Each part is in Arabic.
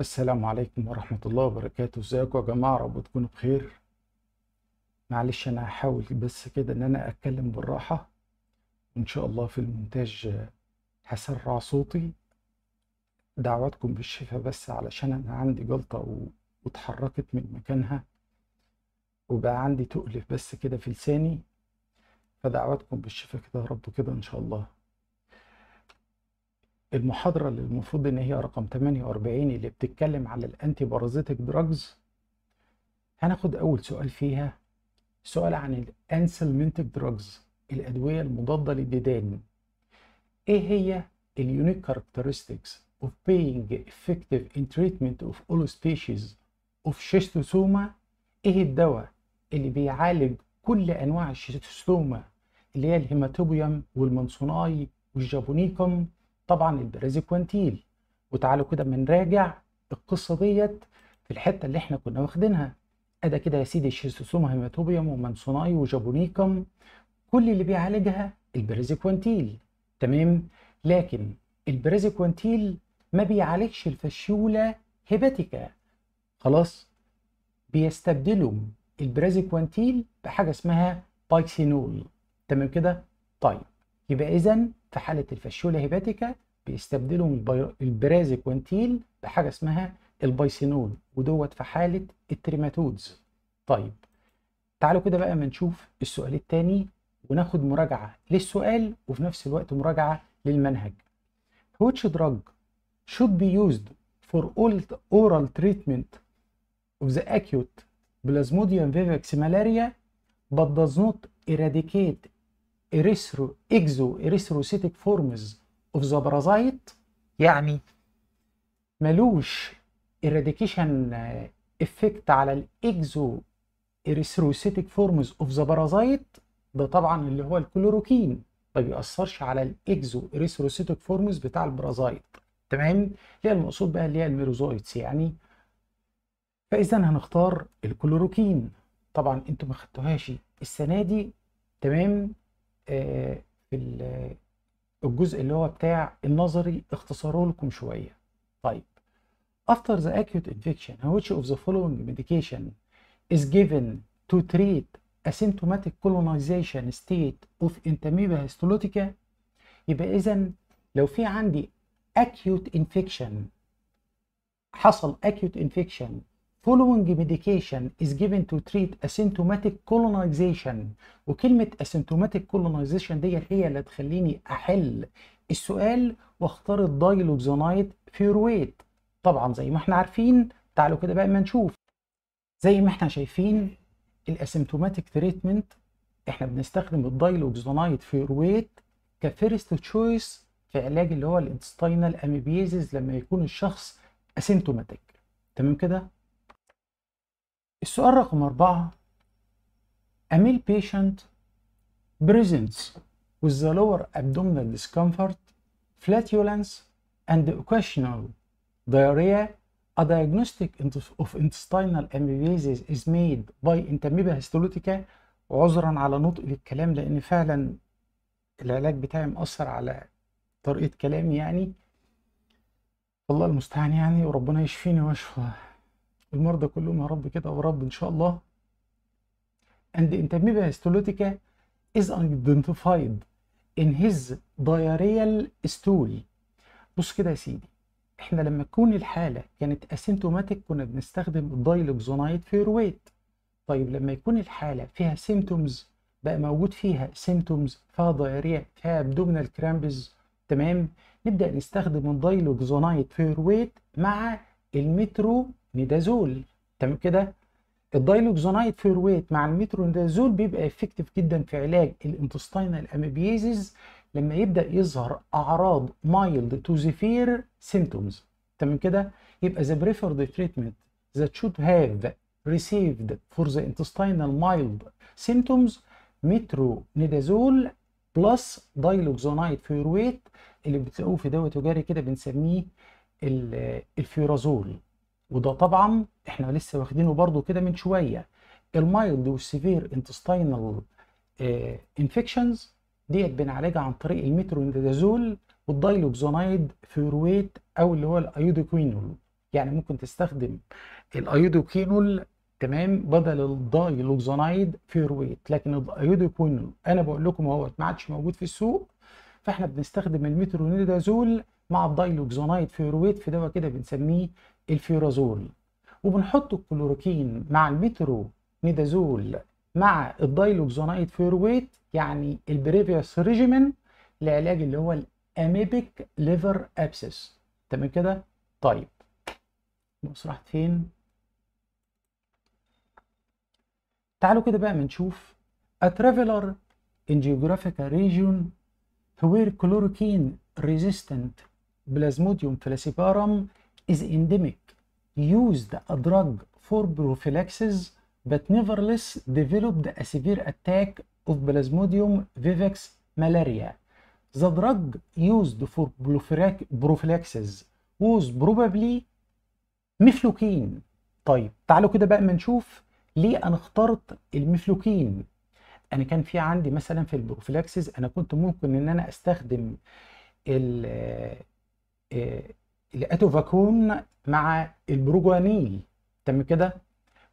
السلام عليكم ورحمة الله وبركاته ازيكم يا جماعة رب تكونوا بخير معلش انا هحاول بس كده ان انا اتكلم بالراحة ان شاء الله في المونتاج هسرع صوتي دعواتكم بالشفا بس علشان انا عندي جلطة واتحركت من مكانها وبقى عندي تؤلف بس كده في لساني فدعواتكم بالشفا كده يا رب كده ان شاء الله المحاضرة اللي المفروض إن هي رقم 48 اللي بتتكلم على الأنتي بارازيتك دراجز هناخد أول سؤال فيها سؤال عن الأنسلمنتك دراجز الأدوية المضادة للديدان إيه هي اليونيك كاركترستكس of being effective in treatment of all species of شيستوسوما إيه الدواء اللي بيعالج كل أنواع الشيستوسوما اللي هي الهيماتوبيوم والمنصوناي والجابونيكم طبعا كوانتيل وتعالوا كده بنراجع القصه ديت في الحته اللي احنا كنا واخدينها ادا كده يا سيدي شيستوسوما هيماتوبيوم ومانسوناي وجابونيكم كل اللي بيعالجها كوانتيل تمام لكن كوانتيل ما بيعالجش الفشيوله هيباتيكا خلاص بيستبدلوا كوانتيل بحاجه اسمها بايكسينول تمام كده طيب يبقى اذا في حالة الفاشيولا هيباتيكا بيستبدلوا البرازيكوانتيل بحاجة اسمها البايسينول ودوت في حالة التريماتودز طيب تعالوا كده بقى ما نشوف السؤال الثاني وناخد مراجعة للسؤال وفي نفس الوقت مراجعة للمنهج which drug should be used for oral treatment of the acute plasmodium vivax malaria but does not eradicate إريثرو إكزو إريثروسيتيك فورمز أوف ذا بارازايت يعني ملوش إراديكيشن إفكت على الإكزو إريثروسيتيك فورمز أوف ذا بارازايت ده طبعا اللي هو الكلوروكين ما بيأثرش على الإكزو إريثروسيتيك فورمز بتاع البرازايت تمام اللي هي المقصود بقى اللي هي الميروزويتس يعني فإذا هنختار الكلوروكين طبعا انتوا ما خدتوهاش السنة دي تمام في الجزء اللي هو بتاع النظري اختصروا لكم شويه طيب after the acute infection which of the following medication is given to treat asymptomatic colonization state of entamoeba histolytica يبقى اذا لو في عندي acute infection حصل acute infection following medication is given to treat asymptomatic colonization وكلمة asymptomatic colonization ديت هي اللي هتخليني أحل السؤال واختار الدايلوكزونايت فيرويت طبعا زي ما احنا عارفين تعالوا كده بقى ما نشوف زي ما احنا شايفين الاسيمتوماتيك تريتمنت احنا بنستخدم الدايلوكزونايت فيرويت كفيرست تشويس في علاج اللي هو الانتستينال اميبيزيز لما يكون الشخص اسيمتوماتيك تمام كده السؤال رقم أربعة A male patient presents with the lower abdominal discomfort, flatulence, and occasional diarrhea. A diagnostic of intestinal amebiasis is made by entamoeba histolytica. عذرا على نطق الكلام لأن فعلا العلاج بتاعي مأثر على طريقة كلامي يعني الله المستعان يعني وربنا يشفيني ويشفى المرضى كلهم يا رب كده ورب ان شاء الله and intermediate histolytica is identified in his diarrheal stool بص كده يا سيدي احنا لما تكون الحاله كانت اسيمتوماتيك كنا بنستخدم الدايلوكزونايد فيرويت طيب لما يكون الحاله فيها سيمتومز بقى موجود فيها سيمتومز فيها دايريا فيها ابدومينال كرامبز تمام نبدا نستخدم الدايلوكزونايد فيرويت مع المترو ميدازول تمام كده الدايلوكزونايد فيرويت مع المترونيدازول بيبقى افكتيف جدا في علاج الانتستينال اميبيزيز لما يبدا يظهر اعراض مايلد تو زيفير سيمتومز تمام كده يبقى ذا بريفرد تريتمنت ذات شود هاف ريسيفد فور ذا انتستاينال مايلد سيمتومز metronidazole بلس دايلوكزونايد فيرويت اللي بتلاقوه في دواء تجاري كده بنسميه الفيرازول وده طبعا احنا لسه واخدينه برضو كده من شويه المايلد والسيفير انتستاينال انفكشنز آه، ديت بنعالجها عن طريق المترونيدازول والدايلوكزونايد فيرويت او اللي هو الايودوكوينول يعني ممكن تستخدم الايودوكينول تمام بدل الدايلوكزونايد فيرويت لكن الايودوكوينول انا بقول لكم هو ما عادش موجود في السوق فاحنا بنستخدم المترونيدازول مع الدايلوكزونايد فيرويت في دواء كده بنسميه الفيورازول وبنحط الكلوروكين مع الميترو نيدازول مع الدايلوكزونايد فيرويت يعني البريفيوس ريجيمين لعلاج اللي هو الاميبيك ليفر ابسس تمام كده طيب بص راحت فين تعالوا كده بقى بنشوف a traveler in geographical region where chloroquine resistant plasmodium falciparum is endemic. Used a drug for prophylaxis but nevertheless developed a severe attack of Plasmodium vivax malaria. The drug used for prophylaxis was probably مفلوكين. طيب تعالوا كده بقى ما نشوف ليه انا اخترت المفلوكين. انا كان في عندي مثلا في البروفيلاكسيز انا كنت ممكن ان انا استخدم ال لقيته مع البروجوانيل تمام كده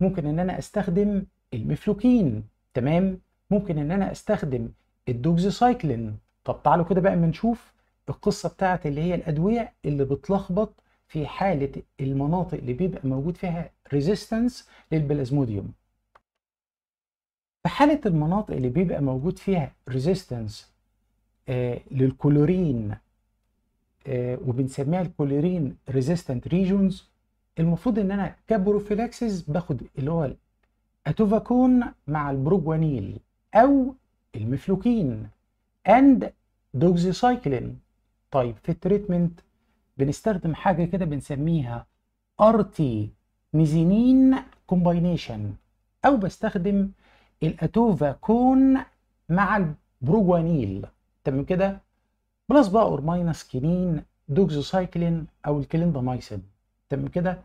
ممكن ان انا استخدم المفلوكين تمام ممكن ان انا استخدم الدوكسيسايكلين طب تعالوا كده بقى اما نشوف القصه بتاعت اللي هي الادويه اللي بتلخبط في حاله المناطق اللي بيبقى موجود فيها ريزيستنس للبلازموديوم في حاله المناطق اللي بيبقى موجود فيها ريزيستنس آه للكلورين آه، وبنسميها الكوليرين ريزيستنت ريجونز المفروض ان انا كبروفيلاكسيس باخد اللي هو اتوفاكون مع البروجوانيل او المفلوكين اند دوكسيسايكلين طيب في التريتمنت بنستخدم حاجه كده بنسميها ار تي ميزينين كومباينيشن او بستخدم الاتوفاكون مع البروجوانيل تمام كده بلس بقى اور ماينس كينين دوكزوسايكلين او الكليندامايسين تمام كده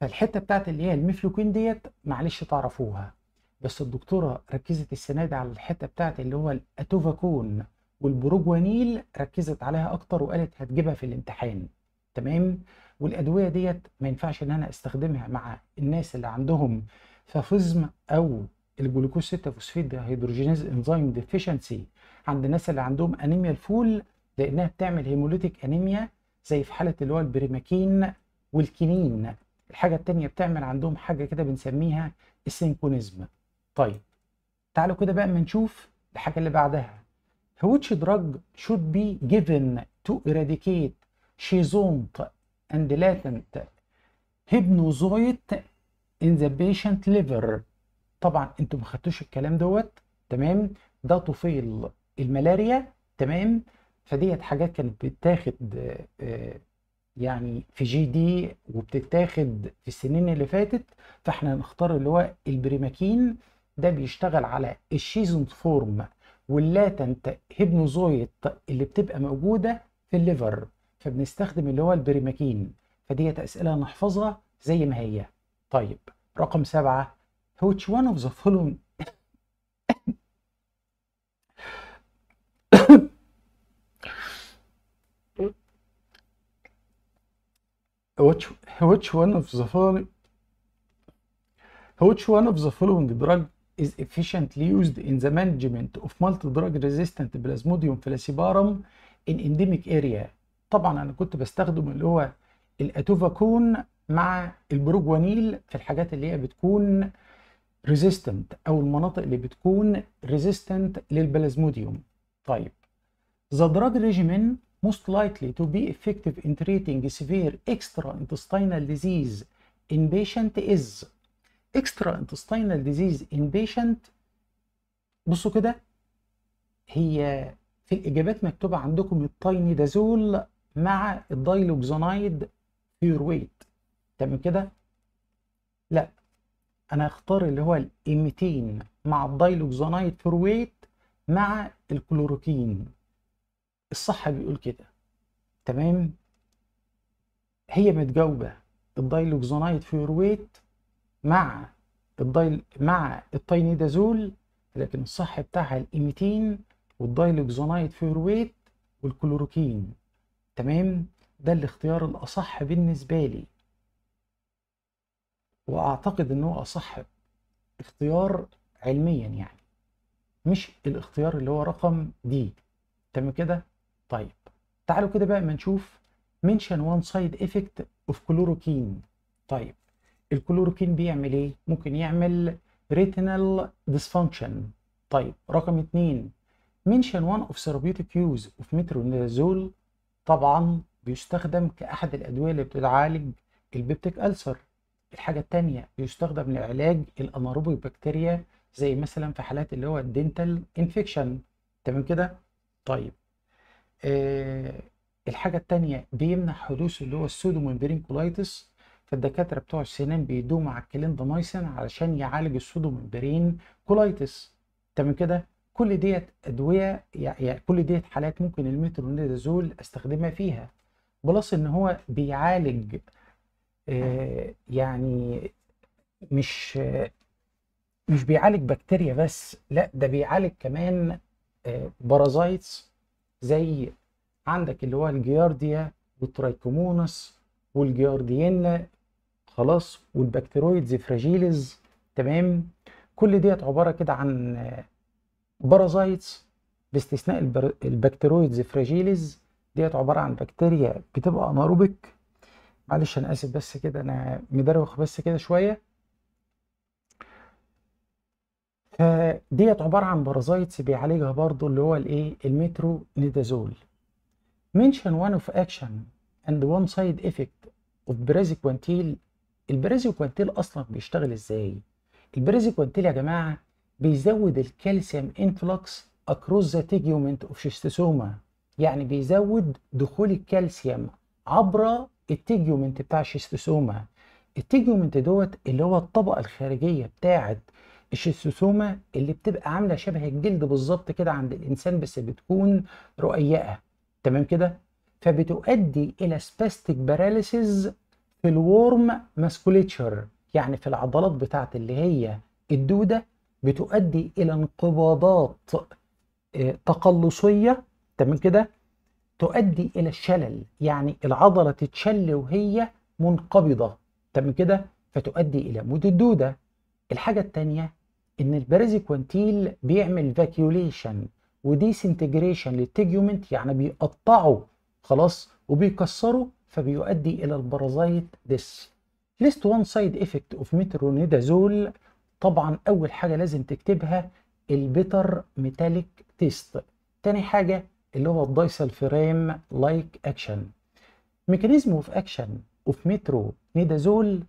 فالحته بتاعت اللي هي الميفلوكين ديت معلش تعرفوها بس الدكتوره ركزت السنه دي على الحته بتاعت اللي هو الاتوفاكون والبروجوانيل ركزت عليها اكتر وقالت هتجيبها في الامتحان تمام والادويه ديت ما ينفعش ان انا استخدمها مع الناس اللي عندهم فافيزم او الجلوكوز 6 فوسفيد هيدروجينيز انزيم ديفيشنسي عند الناس اللي عندهم انيميا الفول لانها بتعمل هيموليتيك انيميا زي في حاله اللي هو البريماكين والكينين الحاجه الثانيه بتعمل عندهم حاجه كده بنسميها السينكونيزم طيب تعالوا كده بقى اما نشوف الحاجه اللي بعدها which drug should be given to eradicate schizont and latent hypnozoid in the patient liver طبعا انتوا ما خدتوش الكلام دوت تمام ده طفيل الملاريا تمام فديت حاجات كانت بتتاخد آه، يعني في جي دي وبتتاخد في السنين اللي فاتت فاحنا نختار اللي هو البريماكين ده بيشتغل على الشيزون فورم واللاتنت هيبنوزويت اللي بتبقى موجوده في الليفر فبنستخدم اللي هو البريماكين فديت اسئله نحفظها زي ما هي طيب رقم سبعه which one of the following which, one of the following which one of the following drug is efficiently used in the management of multi-drug resistant plasmodium falciparum in endemic area طبعا انا كنت بستخدم اللي هو الاتوفاكون مع البروجوانيل في الحاجات اللي هي بتكون ريزيستنت او المناطق اللي بتكون ريزيستنت للبلازموديوم طيب ذا دراج ريجيمين most likely to be effective in treating severe extra-intestinal disease in patient is extra-intestinal disease in patient بصوا كده هي في الإجابات مكتوبة عندكم دازول مع الدايلوكزانايد فيورويت تمام كده؟ لا أنا هختار اللي هو الإيميتين مع الدايلوكزانايد فيورويت مع الكلوروكين الصح بيقول كده تمام هي متجاوبه الدايلوكزونايد فيورويت مع الدايل مع التاينيدازول لكن الصح بتاعها الايميتين والدايلوكزونايد فيورويت والكلوروكين تمام ده الاختيار الاصح بالنسبه لي واعتقد ان هو اصح اختيار علميا يعني مش الاختيار اللي هو رقم دي تمام كده طيب تعالوا كده بقى ما نشوف منشن وان سايد افكت اوف كلوروكين طيب الكلوروكين بيعمل ايه ممكن يعمل ريتينال ديسفانكشن طيب رقم اتنين منشن وان اوف ثيرابيوتيك يوز اوف مترونازول طبعا بيستخدم كأحد الأدوية اللي بتعالج البيبتيك ألسر الحاجة التانية بيستخدم لعلاج الأناروبيك بكتيريا زي مثلا في حالات اللي هو الدنتال انفكشن تمام كده؟ طيب آه، الحاجة التانية بيمنع حدوث اللي هو السودومبرين كولايتس فالدكاترة بتوع السنان بيدوا مع الكليندومايسين علشان يعالج السودومبرين كولايتس تمام كده كل ديت أدوية يعني كل ديت حالات ممكن المترونيدازول استخدمها فيها بلس ان هو بيعالج آه يعني مش آه مش بيعالج بكتيريا بس لا ده بيعالج كمان آه بارازايتس زي عندك اللي هو الجيارديا والترايكومونس والجياردينا خلاص والبكتيرويدز فراجيلز تمام كل ديت عباره كده عن بارازايتس آه، باستثناء البكتيرويدز فراجيلز ديت عباره عن بكتيريا بتبقى اناروبيك معلش انا اسف بس كده انا مدروخ بس كده شويه فديت عباره عن بارازايتس بيعالجها برضو اللي هو الايه المترو وان اوف اكشن اند وان سايد افكت side effect كوانتيل بريزيكوانتيل البريزيكوانتيل اصلا بيشتغل ازاي البريزيكوانتيل يا جماعه بيزود الكالسيوم انفلوكس اكروس ذا تيجيومنت اوف شيستوسوما يعني بيزود دخول الكالسيوم عبر التيجيومنت بتاع الشيستوسوما التيجيومنت دوت اللي هو الطبقه الخارجيه بتاعه الشيستوسوما اللي بتبقى عامله شبه الجلد بالظبط كده عند الانسان بس بتكون رقيقه تمام كده فبتؤدي الى سباستيك باراليسيز في الورم ماسكوليتشر يعني في العضلات بتاعت اللي هي الدوده بتؤدي الى انقباضات آه، تقلصيه تمام كده تؤدي الى الشلل يعني العضله تتشل وهي منقبضه تمام كده فتؤدي الى موت الدوده الحاجه الثانيه ان البريزيكوانتيل بيعمل فاكيوليشن وديسنتجريشن للتيجيومنت يعني بيقطعه خلاص وبيكسره فبيؤدي الى البرازايت ديس ليست وان سايد افكت اوف مترونيدازول طبعا اول حاجه لازم تكتبها البيتر ميتاليك تيست تاني حاجه اللي هو الدايسل فريم لايك اكشن ميكانيزم اوف اكشن اوف مترو نيدازول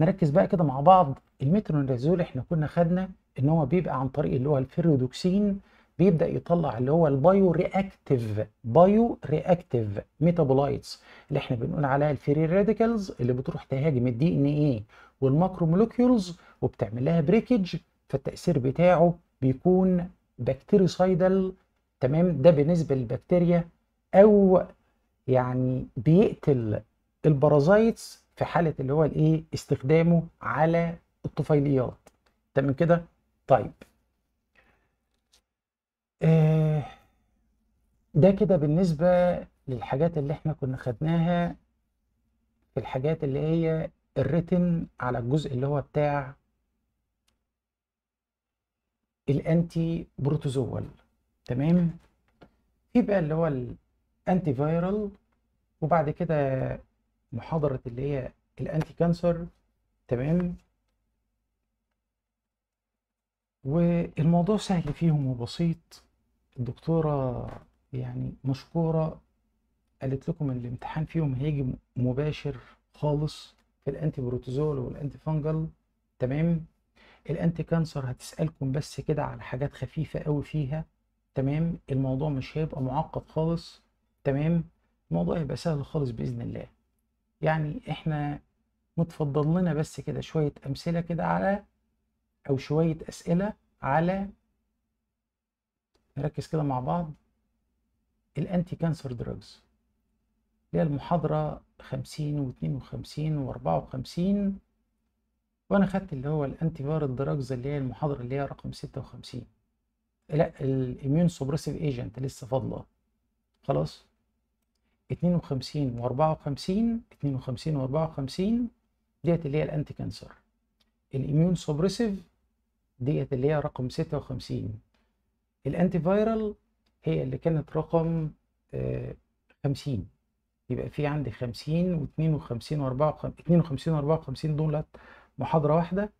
نركز بقى كده مع بعض المترو نيدازول احنا كنا خدنا ان هو بيبقى عن طريق اللي هو الفيرودوكسين بيبدا يطلع اللي هو البايو رياكتيف بايو رياكتيف ميتابولايتس اللي احنا بنقول عليها الفري راديكلز اللي بتروح تهاجم الدي ان ايه والماكرو مولوكيولز وبتعمل لها بريكج فالتاثير بتاعه بيكون بكتيريسايدال تمام ده بالنسبه للبكتيريا او يعني بيقتل البارازايتس في حاله اللي هو الايه استخدامه على الطفيليات تمام كده طيب آه، ده كده بالنسبة للحاجات اللي احنا كنا خدناها في الحاجات اللي هي الريتن على الجزء اللي هو بتاع الانتي بروتوزوال تمام في بقى اللي هو الانتي فيرال وبعد كده محاضرة اللي هي الانتي كانسر تمام والموضوع سهل فيهم وبسيط الدكتورة يعني مشكورة قالت لكم ان الامتحان فيهم هيجي مباشر خالص في الانتي بروتوزول والانتي فانجل تمام الانتي كانسر هتسالكم بس كده على حاجات خفيفه قوي فيها تمام الموضوع مش هيبقى معقد خالص تمام الموضوع هيبقى سهل خالص باذن الله يعني احنا متفضل لنا بس كده شويه امثله كده على او شويه اسئله على نركز كده مع بعض الانتي كانسر دراجز اللي هي المحاضره 50 و52 و54 وانا خدت اللي هو الانتي فايرال دراجز اللي هي المحاضره اللي هي رقم 56 لا الاميون سوبريسيف ايجنت لسه فاضله خلاص 52 و54 52 و54 ديت اللي هي الانتي كانسر الاميون سوبريسيف ديت اللي هي رقم 56 الانتي فايرال هي اللي كانت رقم 50 آه، يبقى في عندي 50 و52 و54 52 و54 دولت محاضرة واحدة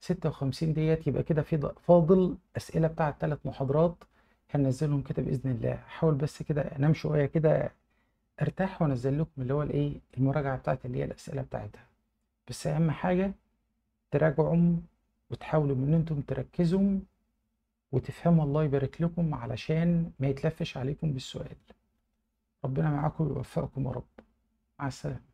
56 ديت يبقى كده في فاضل أسئلة بتاع الثلاث محاضرات هنزلهم كده بإذن الله حاول بس كده أنام شوية كده أرتاح وأنزل لكم اللي هو الإيه المراجعة بتاعت اللي هي الأسئلة بتاعتها بس أهم حاجة تراجعوا وتحاولوا ان انتم تركزوا وتفهموا الله يبارك لكم علشان ما يتلفش عليكم بالسؤال ربنا معاكم ويوفقكم يا رب مع السلامه